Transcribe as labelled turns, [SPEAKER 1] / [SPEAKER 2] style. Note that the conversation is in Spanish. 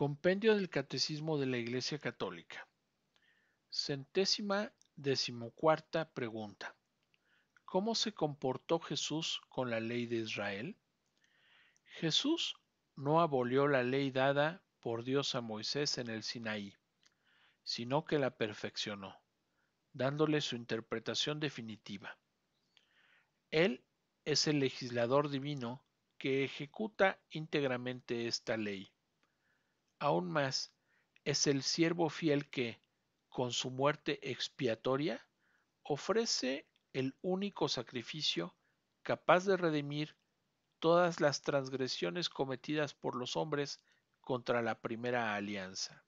[SPEAKER 1] Compendio del Catecismo de la Iglesia Católica. Centésima decimocuarta pregunta. ¿Cómo se comportó Jesús con la ley de Israel? Jesús no abolió la ley dada por Dios a Moisés en el Sinaí, sino que la perfeccionó, dándole su interpretación definitiva. Él es el legislador divino que ejecuta íntegramente esta ley. Aún más, es el siervo fiel que, con su muerte expiatoria, ofrece el único sacrificio capaz de redimir todas las transgresiones cometidas por los hombres contra la primera alianza.